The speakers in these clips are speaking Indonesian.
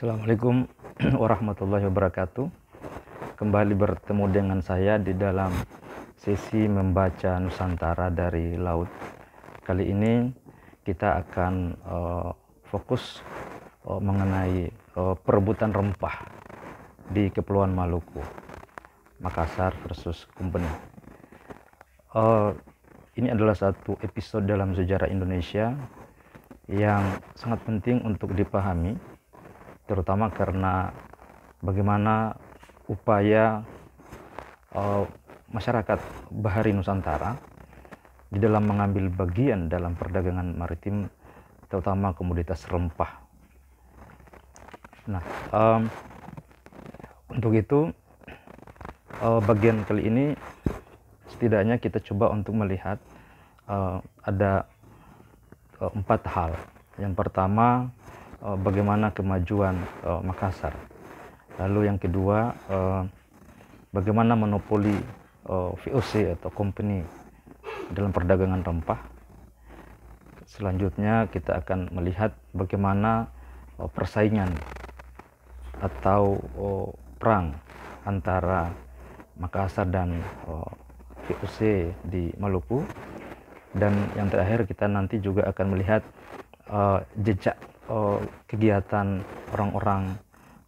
Assalamualaikum warahmatullahi wabarakatuh. Kembali bertemu dengan saya di dalam sesi membaca Nusantara dari laut. Kali ini kita akan uh, fokus uh, mengenai uh, perebutan rempah di Kepulauan Maluku, Makassar versus Kumpeni. Uh, ini adalah satu episode dalam sejarah Indonesia yang sangat penting untuk dipahami terutama karena bagaimana upaya uh, masyarakat bahari Nusantara di dalam mengambil bagian dalam perdagangan maritim terutama komoditas rempah. Nah, um, untuk itu uh, bagian kali ini setidaknya kita coba untuk melihat uh, ada uh, empat hal. Yang pertama uh, bagaimana kemajuan uh, Makassar. Lalu yang kedua uh, bagaimana monopoli uh, VOC atau company dalam perdagangan rempah. Selanjutnya kita akan melihat bagaimana uh, persaingan atau uh, perang antara Makassar dan uh, VOC di Maluku. Dan yang terakhir kita nanti juga akan melihat uh, jejak uh, kegiatan orang-orang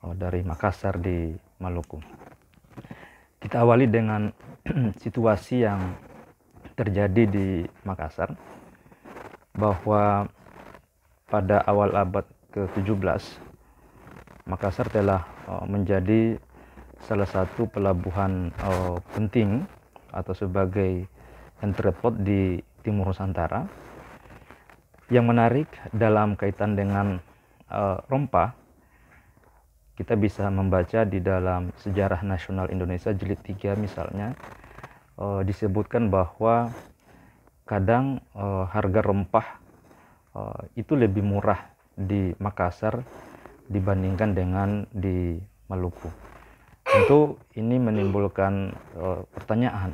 uh, dari Makassar di Maluku. Kita awali dengan situasi yang terjadi di Makassar bahwa pada awal abad ke-17 Makassar telah uh, menjadi salah satu pelabuhan uh, penting atau sebagai entrepot di timur Nusantara yang menarik dalam kaitan dengan uh, rompa, kita bisa membaca di dalam Sejarah Nasional Indonesia jilid 3 misalnya uh, disebutkan bahwa kadang uh, harga rempah uh, itu lebih murah di Makassar dibandingkan dengan di Maluku. Tentu ini menimbulkan uh, pertanyaan.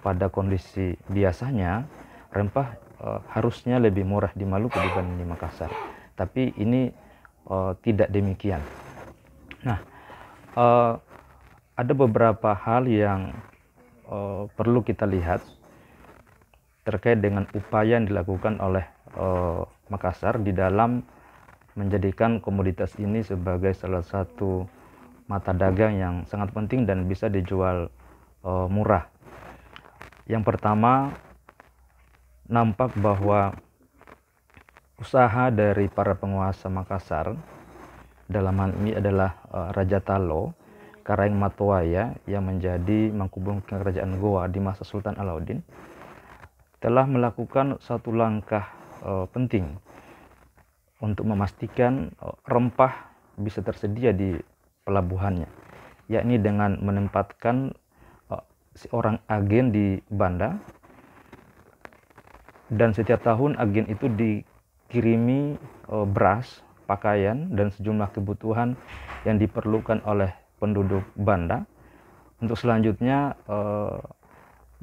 Pada kondisi biasanya rempah Eh, harusnya lebih murah di Maluku dibanding di Makassar. Tapi ini uh, tidak demikian. Nah, uh, ada beberapa hal yang uh, perlu kita lihat terkait dengan upaya yang dilakukan oleh uh, Makassar di dalam menjadikan komoditas ini sebagai salah satu mata dagang yang sangat penting dan bisa dijual uh, murah. Yang pertama, nampak bahwa usaha dari para penguasa Makassar dalam hal ini adalah eh, Raja Talo Karaeng Matuaya yang menjadi mangkubung kerajaan Goa di masa Sultan Alauddin telah melakukan satu langkah eh, penting untuk memastikan eh, rempah bisa tersedia di pelabuhannya yakni dengan menempatkan uh, seorang agen di Bandar dan setiap tahun agen itu dikirimi eh, beras, pakaian dan sejumlah kebutuhan yang diperlukan oleh penduduk Banda untuk selanjutnya eh,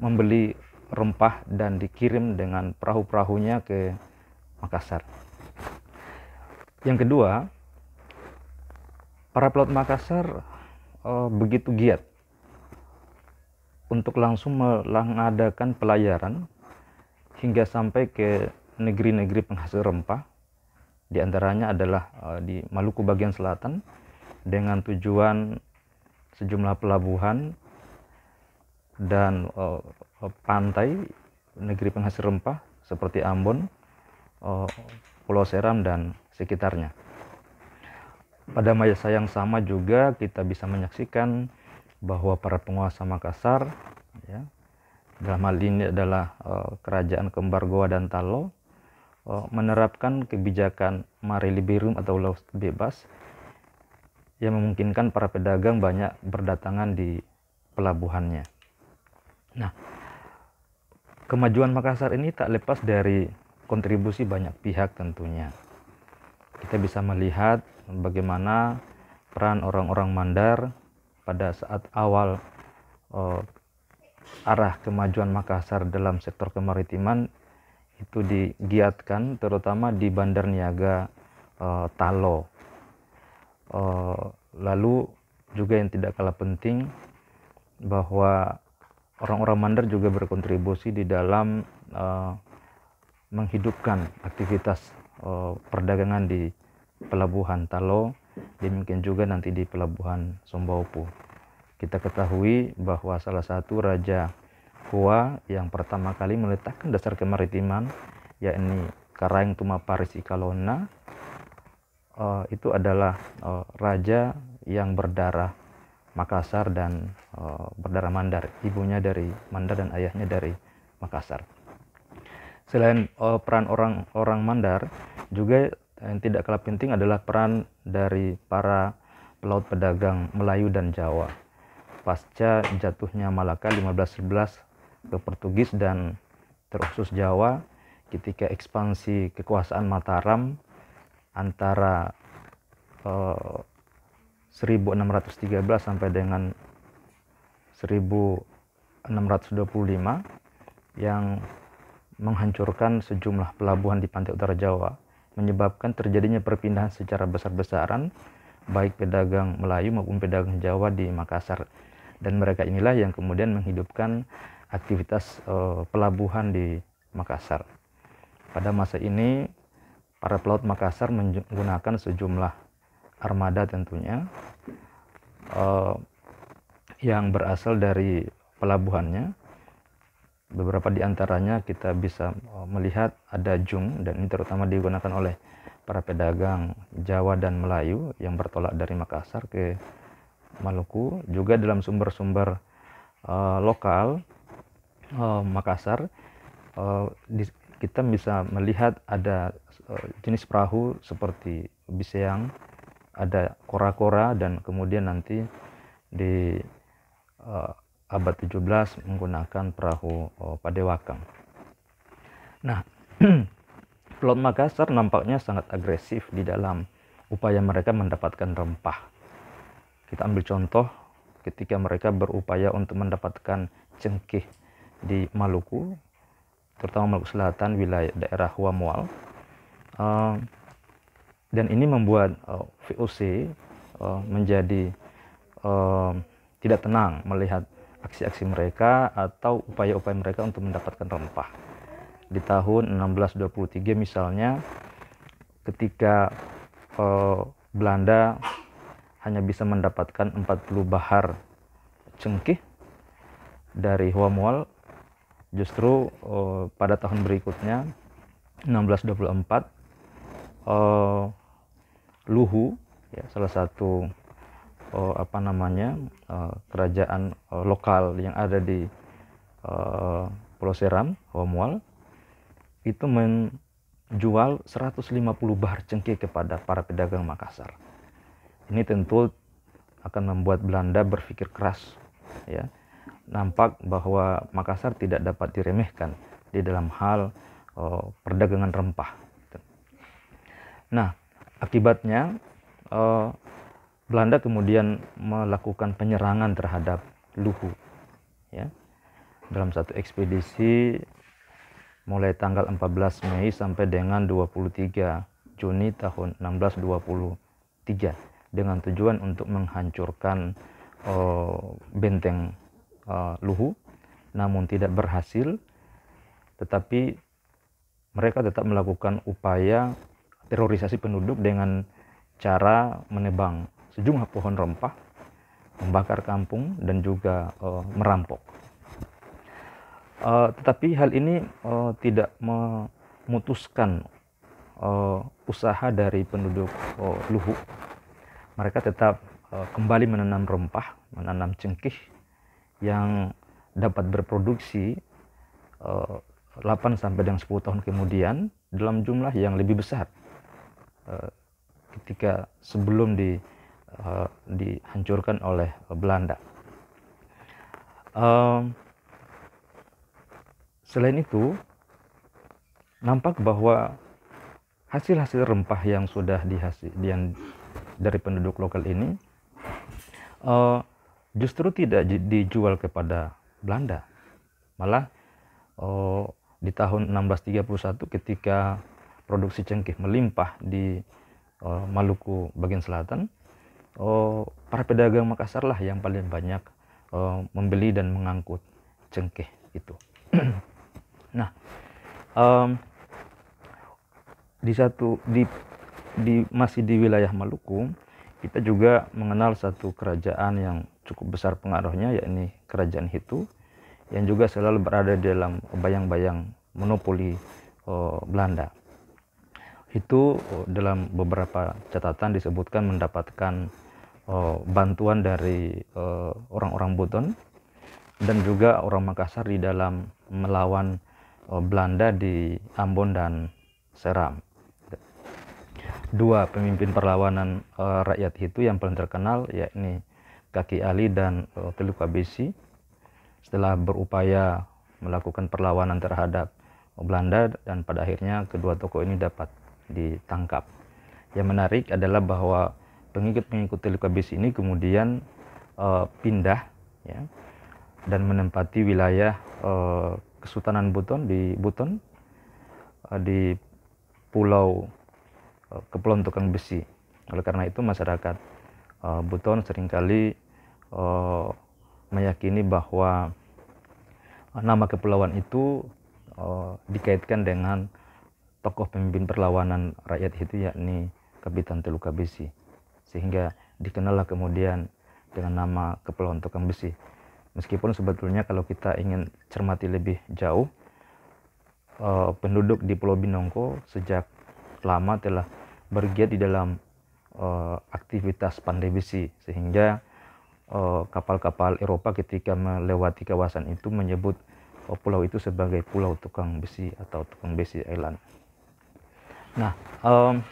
membeli rempah dan dikirim dengan perahu-perahunya ke Makassar. Yang kedua, para pelaut Makassar eh, begitu giat untuk langsung mengadakan pelayaran hingga sampai ke negeri-negeri penghasil rempah. Di antaranya adalah eh, di Maluku bagian selatan dengan tujuan sejumlah pelabuhan dan eh, pantai negeri penghasil rempah seperti Ambon, eh, Pulau Seram dan sekitarnya. Pada masa yang sama juga kita bisa menyaksikan bahwa para penguasa Makassar ya, dalam hal ini adalah uh, kerajaan kembar Goa dan Talo uh, menerapkan kebijakan Mari liberum atau laut bebas yang memungkinkan para pedagang banyak berdatangan di pelabuhannya. Nah, kemajuan Makassar ini tak lepas dari kontribusi banyak pihak tentunya. Kita bisa melihat bagaimana peran orang-orang Mandar pada saat awal eh, arah kemajuan Makassar dalam sektor kemaritiman itu digiatkan terutama di Bandar Niaga e, Talo. E, lalu juga yang tidak kalah penting bahwa orang-orang Mandar juga berkontribusi di dalam e, menghidupkan aktivitas e, perdagangan di pelabuhan Talo, demikian juga nanti di pelabuhan Sombaupu. Kita ketahui bahwa salah satu raja Goa yang pertama kali meletakkan dasar kemaritiman yakni Karaeng Tumaparis Ikalona uh, eh, itu adalah uh, raja yang berdarah Makassar dan uh, berdarah Mandar, ibunya dari Mandar dan ayahnya dari Makassar. Selain uh, peran orang-orang Mandar, juga yang tidak kalah penting adalah peran dari para pelaut pedagang Melayu dan Jawa pasca jatuhnya Malaka 1511 ke Portugis dan terusus Jawa ketika ekspansi kekuasaan Mataram antara uh, eh, 1613 sampai dengan 1625 yang menghancurkan sejumlah pelabuhan di pantai utara Jawa, menyebabkan terjadinya perpindahan secara besar-besaran baik pedagang Melayu maupun pedagang Jawa di Makassar dan mereka inilah yang kemudian menghidupkan aktivitas uh, pelabuhan di Makassar. Pada masa ini para pelaut Makassar menggunakan sejumlah armada tentunya uh, yang berasal dari pelabuhannya. Beberapa di antaranya kita bisa eh, melihat ada jung dan ini terutama digunakan oleh para pedagang Jawa dan Melayu yang bertolak dari Makassar ke Maluku, juga dalam sumber-sumber uh, lokal uh, Makassar, uh, di, kita bisa melihat ada uh, jenis perahu seperti biseang, ada kora-kora dan kemudian nanti di uh, abad 17 menggunakan perahu uh, padewakang. Nah, Pelaut Makassar nampaknya sangat agresif di dalam upaya mereka mendapatkan rempah kita ambil contoh ketika mereka berupaya untuk mendapatkan cengkeh di Maluku, terutama Maluku Selatan, wilayah daerah Huamual. Uh, eh, dan ini membuat uh, eh, VOC uh, eh, menjadi uh, tidak tenang melihat aksi-aksi mereka atau upaya-upaya mereka untuk mendapatkan rempah. Di tahun 1623 misalnya ketika uh, Belanda hanya bisa mendapatkan 40 bahar cengkih dari Huamual justru uh, pada tahun berikutnya 1624 uh, eh, Luhu ya salah satu uh, apa namanya uh, kerajaan uh, lokal yang ada di uh, Pulau Seram Huamual itu menjual 150 bahar cengkih kepada para pedagang Makassar ini tentu akan membuat Belanda berpikir keras. Ya, nampak bahwa Makassar tidak dapat diremehkan di dalam hal oh, perdagangan rempah. Nah, akibatnya oh, Belanda kemudian melakukan penyerangan terhadap Luhu. Ya. Dalam satu ekspedisi mulai tanggal 14 Mei sampai dengan 23 Juni tahun 1623 dengan tujuan untuk menghancurkan uh, benteng uh, Luhu namun tidak berhasil tetapi mereka tetap melakukan upaya terorisasi penduduk dengan cara menebang sejumlah pohon rempah, membakar kampung dan juga uh, merampok. Uh, tetapi hal ini uh, tidak memutuskan usaha dari penduduk Luhu mereka tetap uh, kembali menanam rempah, menanam cengkih yang dapat berproduksi uh, eh, 8 sampai dengan 10 tahun kemudian dalam jumlah yang lebih besar. Uh, ketika sebelum di uh, dihancurkan oleh Belanda. Uh, selain itu, nampak bahwa hasil-hasil rempah yang sudah dihasil yang dari penduduk lokal ini uh, justru tidak dijual kepada Belanda. Malah uh, di tahun 1631 ketika produksi cengkeh melimpah di uh, Maluku bagian selatan, uh, para pedagang Makassar lah yang paling banyak uh, membeli dan mengangkut cengkeh itu. nah, um, di satu di di masih di wilayah Maluku, kita juga mengenal satu kerajaan yang cukup besar pengaruhnya yakni kerajaan Hitu yang juga selalu berada dalam bayang-bayang monopoli oh, Belanda. Itu oh, eh, dalam beberapa catatan disebutkan mendapatkan oh, bantuan dari orang-orang Buton dan juga orang Makassar di dalam melawan Belanda di Ambon dan Seram dua pemimpin perlawanan uh, rakyat itu yang paling terkenal yakni Kaki Ali dan uh, Teluk abisi setelah berupaya melakukan perlawanan terhadap Belanda dan pada akhirnya kedua tokoh ini dapat ditangkap. Yang menarik adalah bahwa pengikut-pengikut teluk abisi ini kemudian uh, pindah ya, dan menempati wilayah uh, Kesultanan Buton di Buton uh, di Pulau Eh, kepulauan tukang besi. Oleh karena itu masyarakat uh, Buton seringkali uh, meyakini bahwa nama kepulauan itu uh, dikaitkan dengan tokoh pemimpin perlawanan rakyat itu yakni Kapitan Teluka Besi. Sehingga dikenallah kemudian dengan nama kepulauan tukang besi. Meskipun sebetulnya kalau kita ingin cermati lebih jauh, uh, penduduk di Pulau Binongko sejak lama telah bergiat di dalam uh, aktivitas pandebesi sehingga eh, kapal-kapal uh, Eropa ketika melewati kawasan itu menyebut uh, pulau itu sebagai pulau tukang besi atau tukang besi island. Nah, um,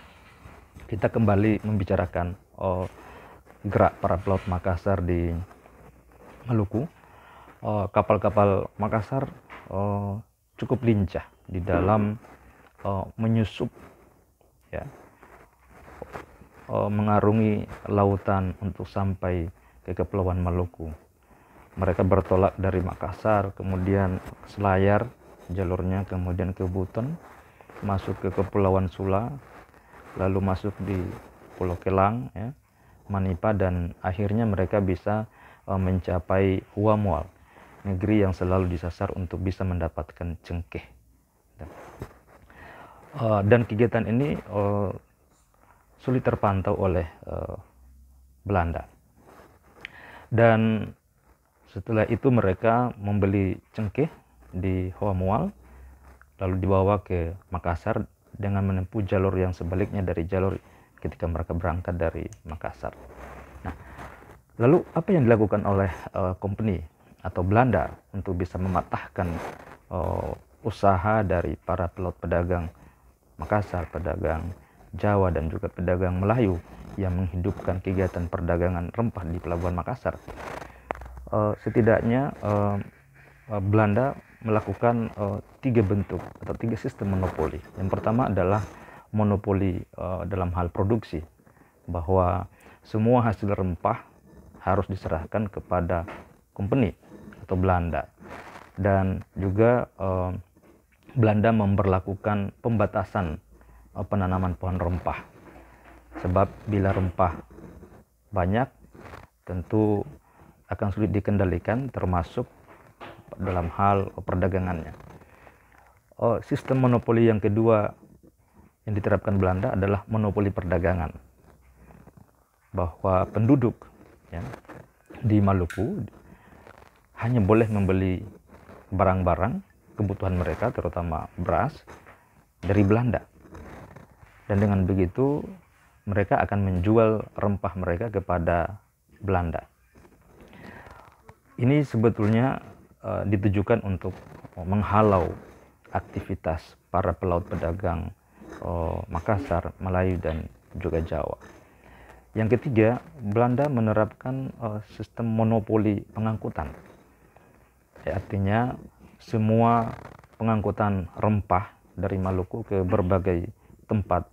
kita kembali membicarakan uh, gerak para pelaut Makassar di Maluku. Kapal-kapal uh, Makassar uh, cukup lincah di dalam uh, menyusup ya Eh, mengarungi lautan untuk sampai ke kepulauan Maluku. Mereka bertolak dari Makassar, kemudian ke Selayar, jalurnya kemudian ke Buton, masuk ke kepulauan Sula, lalu masuk di Pulau Kelang, ya, Manipa dan akhirnya mereka bisa uh, mencapai Huamual, negeri yang selalu disasar untuk bisa mendapatkan cengkeh. Dan, eh, kegiatan ini sulit terpantau oleh uh, Belanda. Dan setelah itu mereka membeli cengkeh di Hoa Mual lalu dibawa ke Makassar dengan menempuh jalur yang sebaliknya dari jalur ketika mereka berangkat dari Makassar. Nah, lalu apa yang dilakukan oleh uh, company atau Belanda untuk bisa mematahkan uh, usaha dari para pelaut pedagang Makassar, pedagang Jawa dan juga pedagang Melayu yang menghidupkan kegiatan perdagangan rempah di Pelabuhan Makassar. Eh, setidaknya eh, Belanda melakukan eh, tiga bentuk atau tiga sistem monopoli. Yang pertama adalah monopoli dalam hal produksi, bahwa semua hasil rempah harus diserahkan kepada company atau Belanda. Dan juga Belanda memperlakukan pembatasan Eh, penanaman pohon rempah. Sebab bila rempah banyak tentu akan sulit dikendalikan termasuk dalam hal perdagangannya. Oh, sistem monopoli yang kedua yang diterapkan Belanda adalah monopoli perdagangan. Bahwa penduduk ya, di Maluku hanya boleh membeli barang-barang kebutuhan mereka terutama beras dari Belanda dan dengan begitu mereka akan menjual rempah mereka kepada Belanda. Ini sebetulnya e, ditujukan untuk eh, menghalau aktivitas para pelaut pedagang e, Makassar, Melayu dan juga Jawa. Yang ketiga, Belanda menerapkan e, sistem monopoli pengangkutan. Ya, artinya semua pengangkutan rempah dari Maluku ke berbagai tempat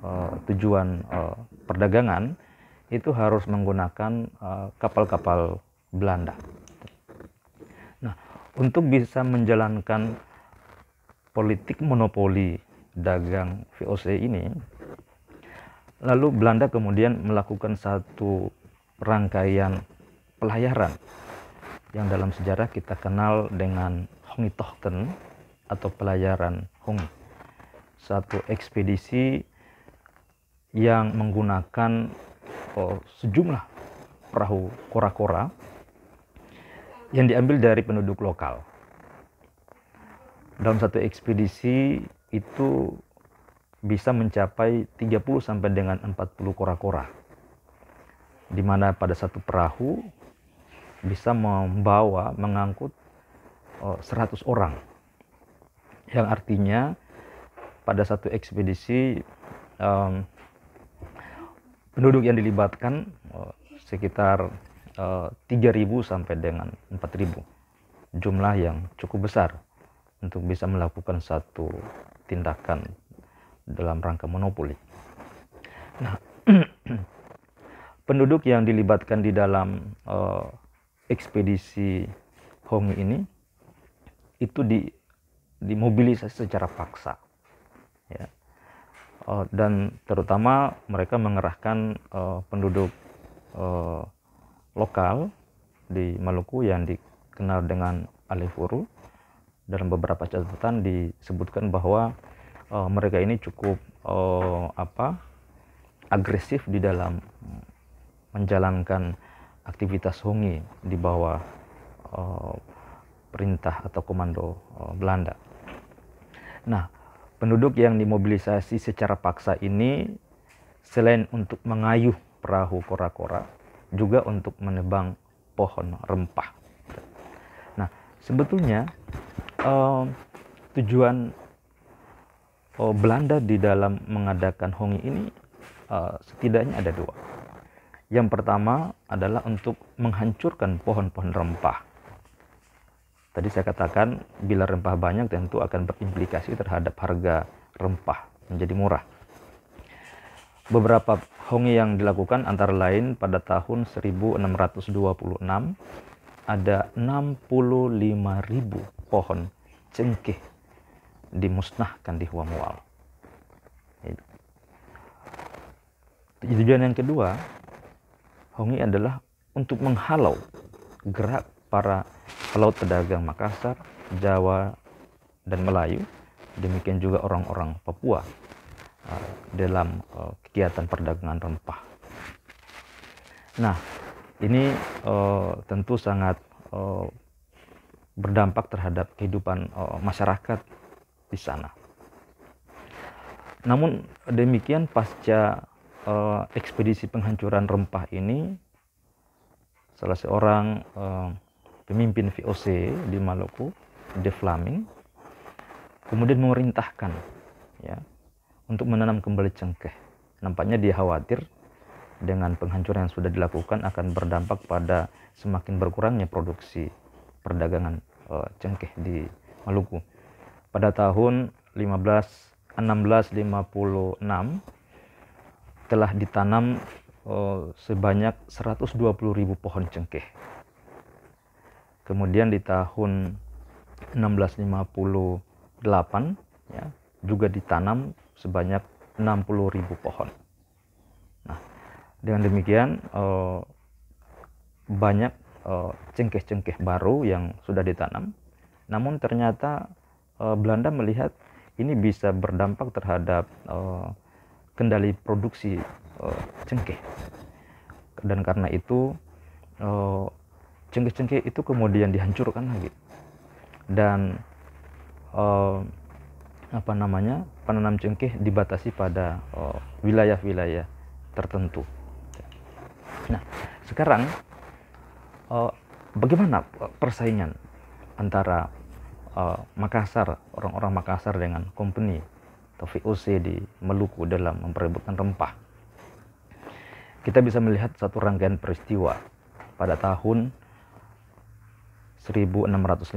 uh, tujuan uh, perdagangan itu harus menggunakan eh, kapal-kapal uh, Belanda. Nah, untuk bisa menjalankan politik monopoli dagang VOC ini, lalu Belanda kemudian melakukan satu rangkaian pelayaran yang dalam sejarah kita kenal dengan Hongitochten atau pelayaran Hongi satu ekspedisi yang menggunakan oh, sejumlah perahu kora-kora yang diambil dari penduduk lokal. Dalam satu ekspedisi itu bisa mencapai 30 sampai dengan 40 kora-kora. Di mana pada satu perahu bisa membawa mengangkut 100 orang. Yang artinya pada satu ekspedisi um, penduduk yang dilibatkan uh, sekitar uh, eh, 3.000 sampai dengan 4.000 jumlah yang cukup besar untuk bisa melakukan satu tindakan dalam rangka monopoli. Nah, penduduk yang dilibatkan di dalam uh, ekspedisi Hong ini itu di dimobilisasi secara paksa ya uh, dan terutama mereka mengerahkan uh, penduduk uh, lokal di Maluku yang dikenal dengan Alefuru dalam beberapa catatan disebutkan bahwa uh, mereka ini cukup uh, apa agresif di dalam menjalankan aktivitas Hongi di bawah uh, perintah atau komando uh, Belanda. Nah, Penduduk yang dimobilisasi secara paksa ini selain untuk mengayuh perahu kora-kora, juga untuk menebang pohon rempah. Nah, sebetulnya eh, tujuan eh, Belanda di dalam mengadakan hongi ini uh, setidaknya ada dua. Yang pertama adalah untuk menghancurkan pohon-pohon rempah. Tadi saya katakan bila rempah banyak tentu akan berimplikasi terhadap harga rempah menjadi murah. Beberapa hongi yang dilakukan antara lain pada tahun 1626 ada 65.000 pohon cengkeh dimusnahkan di Huamual. Tujuan yang kedua, hongi adalah untuk menghalau gerak para pelaut pedagang Makassar, Jawa, dan Melayu. Demikian juga orang-orang Papua uh, dalam uh, kegiatan perdagangan rempah. Nah, ini uh, tentu sangat berdampak terhadap kehidupan masyarakat di sana. Namun demikian pasca ekspedisi penghancuran rempah ini, salah seorang pemimpin VOC di Maluku, De Flaming, kemudian memerintahkan ya untuk menanam kembali cengkeh. Nampaknya dia khawatir dengan penghancuran yang sudah dilakukan akan berdampak pada semakin berkurangnya produksi perdagangan uh, cengkeh di Maluku. Pada tahun 15 1656 telah ditanam uh, sebanyak 120.000 pohon cengkeh kemudian di tahun 1658 ya juga ditanam sebanyak 60.000 pohon. Nah, dengan demikian eh, banyak eh, cengkeh-cengkeh baru yang sudah ditanam. Namun ternyata eh, Belanda melihat ini bisa berdampak terhadap eh, kendali produksi eh, cengkeh. Dan karena itu cengkeh-cengkeh itu kemudian dihancurkan lagi dan eh, apa namanya penanam cengkeh dibatasi pada eh, wilayah-wilayah eh, tertentu. Nah sekarang eh, bagaimana persaingan antara eh, Makassar orang-orang Makassar dengan company atau VOC di Meluku dalam memperebutkan rempah. Kita bisa melihat satu rangkaian peristiwa pada tahun 1652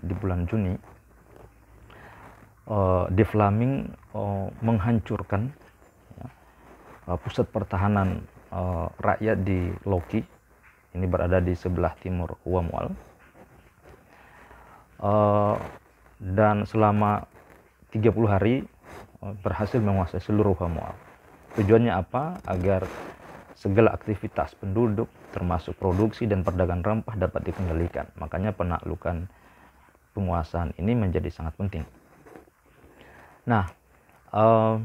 di bulan Juni uh, De Vlaming uh, menghancurkan uh, pusat pertahanan uh, rakyat di Loki ini berada di sebelah timur Huamual uh, dan selama 30 hari berhasil menguasai seluruh Huamual tujuannya apa agar Segala aktivitas penduduk termasuk produksi dan perdagangan rempah dapat dikendalikan. Makanya penaklukan penguasaan ini menjadi sangat penting. Nah, uh,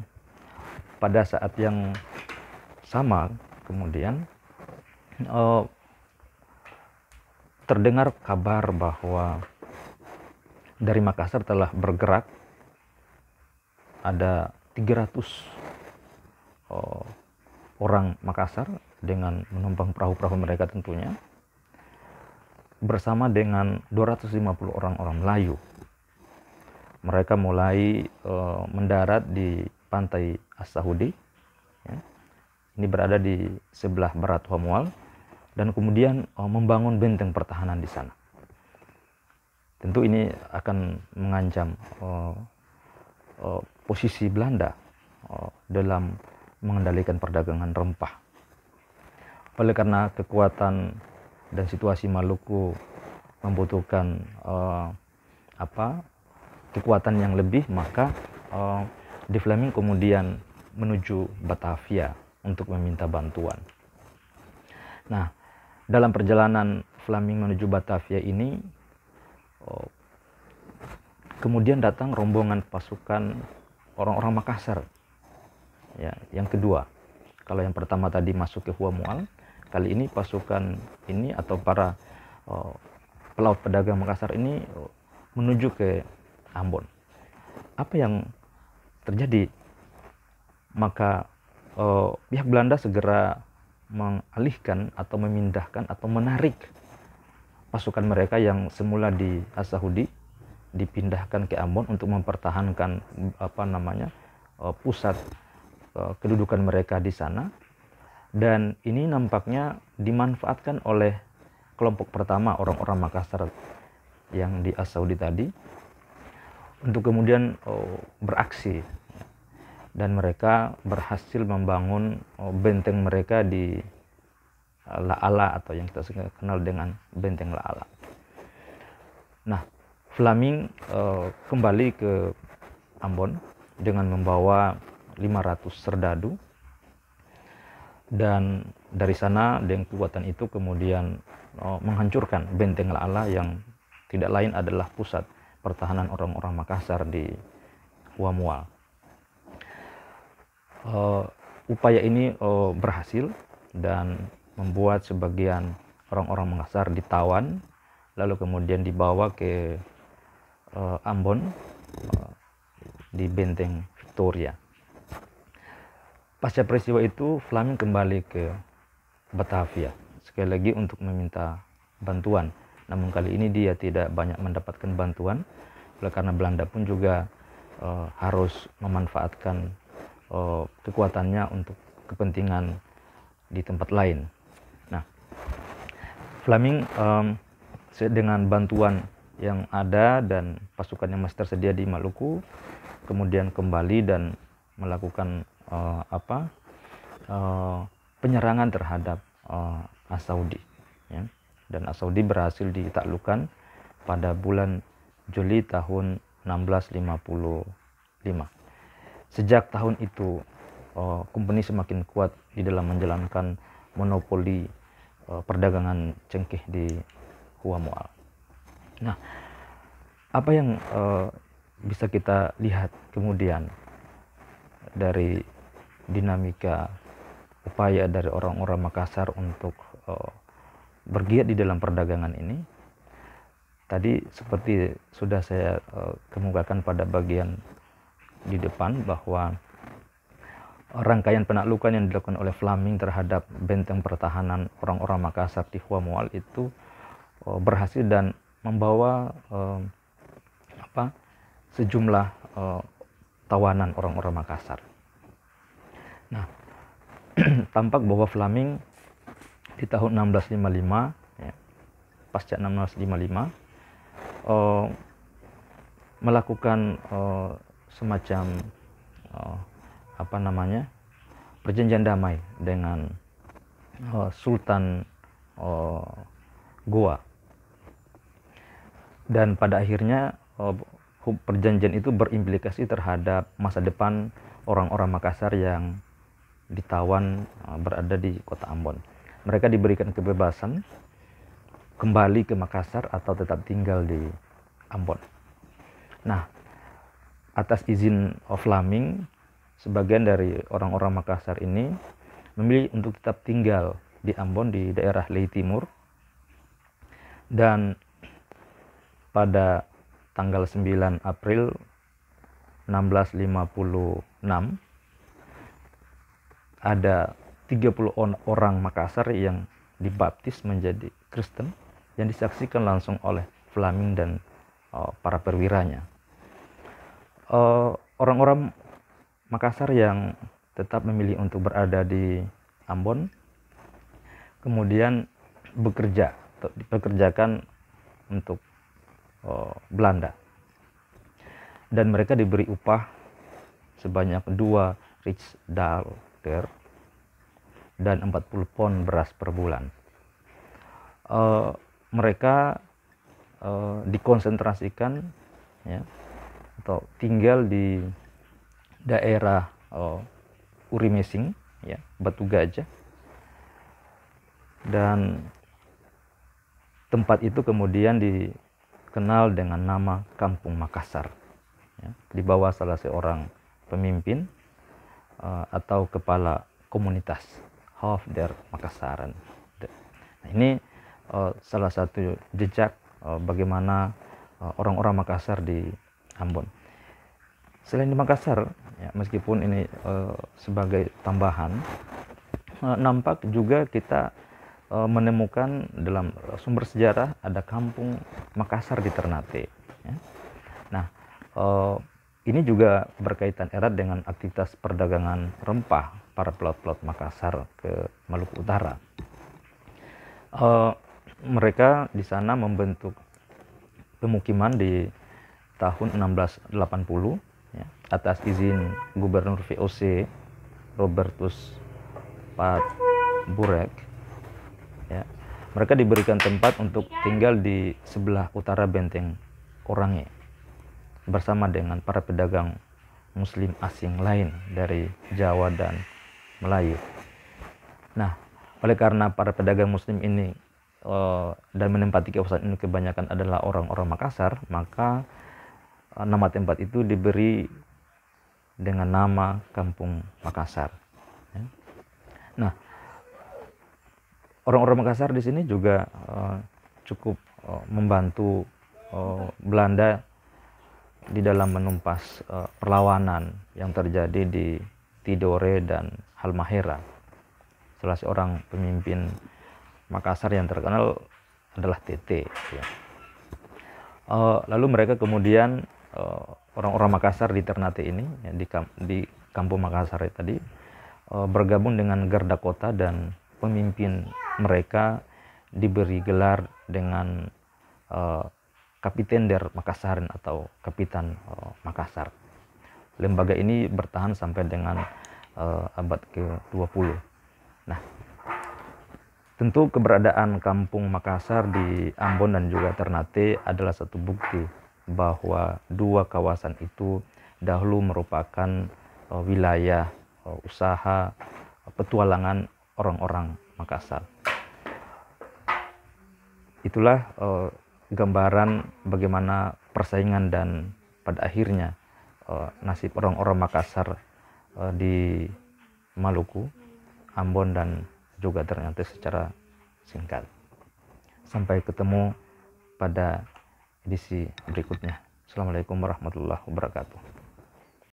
pada saat yang sama kemudian uh, terdengar kabar bahwa dari Makassar telah bergerak ada 300 oh, orang Makassar dengan menumpang perahu-perahu mereka tentunya bersama dengan 250 orang-orang Melayu. Mereka mulai e, mendarat di pantai Asahudi Ya. Ini berada di sebelah barat Hamual dan kemudian e, membangun benteng pertahanan di sana. Tentu ini akan mengancam e, e, posisi Belanda e, dalam mengendalikan perdagangan rempah. Oleh karena kekuatan dan situasi Maluku membutuhkan uh, apa kekuatan yang lebih, maka uh, eh, De Fleming kemudian menuju Batavia untuk meminta bantuan. Nah, dalam perjalanan Fleming menuju Batavia ini eh, kemudian datang rombongan pasukan orang-orang Makassar ya yang kedua kalau yang pertama tadi masuk ke Mual kali ini pasukan ini atau para oh, pelaut pedagang Makassar ini oh, menuju ke Ambon apa yang terjadi maka oh, pihak Belanda segera mengalihkan atau memindahkan atau menarik pasukan mereka yang semula di Asahudi dipindahkan ke Ambon untuk mempertahankan apa namanya pusat Eh, kedudukan mereka di sana dan ini nampaknya dimanfaatkan oleh kelompok pertama orang-orang Makassar yang di Saudi tadi untuk kemudian oh, beraksi dan mereka berhasil membangun oh, benteng mereka di eh, Laala atau yang kita kenal dengan benteng Laala. Nah, Flaming eh, kembali ke Ambon dengan membawa 500 serdadu dan dari sana dengan kekuatan itu kemudian oh, menghancurkan benteng Lala yang tidak lain adalah pusat pertahanan orang-orang Makassar di Huamual. Uh, oh, upaya ini uh, berhasil dan membuat sebagian orang-orang Makassar ditawan lalu kemudian dibawa ke uh, Ambon uh, di benteng Victoria. Pasca peristiwa itu, Flamin kembali ke Batavia sekali lagi untuk meminta bantuan. Namun kali ini dia tidak banyak mendapatkan bantuan karena Belanda pun juga e, harus memanfaatkan e, kekuatannya untuk kepentingan di tempat lain. Nah, Flaming e, dengan bantuan yang ada dan pasukan yang masih tersedia di Maluku kemudian kembali dan melakukan uh, apa uh, penyerangan terhadap uh, eh, As-Saudi ya. dan As-Saudi berhasil ditaklukkan pada bulan Juli tahun 1655 sejak tahun itu uh, company semakin kuat di dalam menjalankan monopoli uh, perdagangan cengkeh di Huamual nah apa yang uh, bisa kita lihat kemudian dari dinamika upaya dari orang-orang Makassar untuk uh, bergiat di dalam perdagangan ini tadi seperti sudah saya uh, kemukakan pada bagian di depan bahwa rangkaian penaklukan yang dilakukan oleh Flaming terhadap benteng pertahanan orang-orang Makassar di Mual itu uh, berhasil dan membawa uh, apa sejumlah uh, tawanan orang-orang Makassar. tampak bahwa Flaming di tahun 1655 ya, pasca 1655 uh, eh, melakukan uh, semacam uh, apa namanya perjanjian damai dengan uh, Sultan uh, Goa dan pada akhirnya uh, perjanjian itu berimplikasi terhadap masa depan orang-orang Makassar yang ditawan eh, berada di kota Ambon. Mereka diberikan kebebasan kembali ke Makassar atau tetap tinggal di Ambon. Nah, atas izin of Laming, sebagian dari orang-orang Makassar ini memilih untuk tetap tinggal di Ambon di daerah Lei Timur. Dan pada tanggal 9 April 1656 ada 30 orang Makassar yang dibaptis menjadi Kristen yang disaksikan langsung oleh Flaming dan uh, para perwiranya. orang eh, orang-orang Makassar yang tetap memilih untuk berada di Ambon kemudian bekerja dipekerjakan untuk uh, Belanda dan mereka diberi upah sebanyak dua rich dal hektar dan 40 pon beras per bulan. Uh, mereka uh, dikonsentrasikan ya, atau tinggal di daerah uh, eh, Urimesing, ya, Batu Gajah, dan tempat itu kemudian dikenal dengan nama Kampung Makassar. Ya, di bawah salah seorang pemimpin uh, atau kepala komunitas Half der Makassar. Nah, ini uh, salah satu jejak uh, bagaimana orang-orang uh, Makassar di Ambon. Selain di Makassar, ya, meskipun ini uh, sebagai tambahan, uh, nampak juga kita uh, menemukan dalam sumber sejarah ada kampung Makassar di Ternate. Ya. Nah, uh, ini juga berkaitan erat dengan aktivitas perdagangan rempah para pelaut-pelaut Makassar ke Maluku Utara. Uh, mereka di sana membentuk pemukiman di tahun 1680 ya, atas izin Gubernur VOC Robertus Pat Burek ya, mereka diberikan tempat untuk tinggal di sebelah utara benteng Orange bersama dengan para pedagang muslim asing lain dari Jawa dan Melayu. Nah, oleh karena para pedagang muslim ini uh, dan menempati kawasan ini kebanyakan adalah orang-orang Makassar, maka uh, nama tempat itu diberi dengan nama Kampung Makassar. Ya. Nah, orang-orang Makassar di sini juga uh, cukup membantu Belanda di dalam menumpas uh, perlawanan yang terjadi di Tidore dan Halmahera. Salah seorang pemimpin Makassar yang terkenal adalah TT. Ya. Uh, lalu mereka kemudian eh, orang-orang uh, Makassar di Ternate ini ya, di, kam di kampung Makassar tadi uh, bergabung dengan Garda Kota dan pemimpin mereka diberi gelar dengan uh, Kapiten der Makassar atau Kapitan uh, Makassar. Lembaga ini bertahan sampai dengan uh, abad ke-20. Nah, tentu keberadaan kampung Makassar di Ambon dan juga Ternate adalah satu bukti bahwa dua kawasan itu dahulu merupakan uh, wilayah uh, usaha uh, petualangan orang-orang Makassar. Itulah uh, gambaran bagaimana persaingan dan pada akhirnya uh, nasib orang-orang Makassar uh, di Maluku, Ambon dan juga ternyata secara singkat. Sampai ketemu pada edisi berikutnya. Assalamualaikum warahmatullahi wabarakatuh.